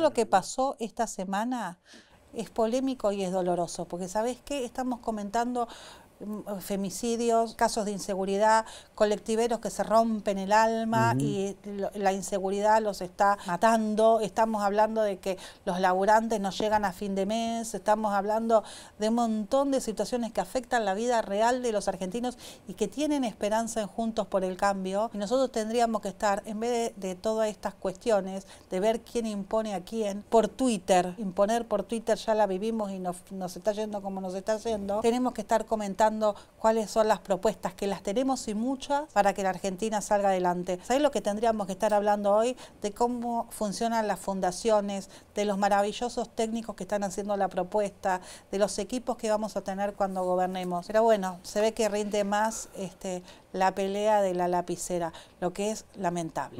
lo que pasó esta semana es polémico y es doloroso, porque sabes qué, estamos comentando Mm, femicidios, casos de inseguridad, colectiveros que se rompen el alma y la inseguridad los está matando, estamos hablando de que los laburantes no llegan a fin de mes, estamos hablando de un montón de situaciones que afectan la vida real de los argentinos y que tienen esperanza en Juntos por el Cambio. Y nosotros tendríamos que estar, en vez de, todas estas cuestiones, de ver quién impone a quién, por Twitter, imponer por Twitter ya la vivimos y nos, nos está yendo como nos está yendo, tenemos que estar comentando cuáles son las propuestas, que las tenemos y muchas, para que la Argentina salga adelante. ¿Sabes lo que tendríamos que estar hablando hoy? De cómo funcionan las fundaciones, de los maravillosos técnicos que están haciendo la propuesta, de los equipos que vamos a tener cuando gobernemos. Pero bueno, se ve que rinde más este, la pelea de la lapicera, lo que es lamentable.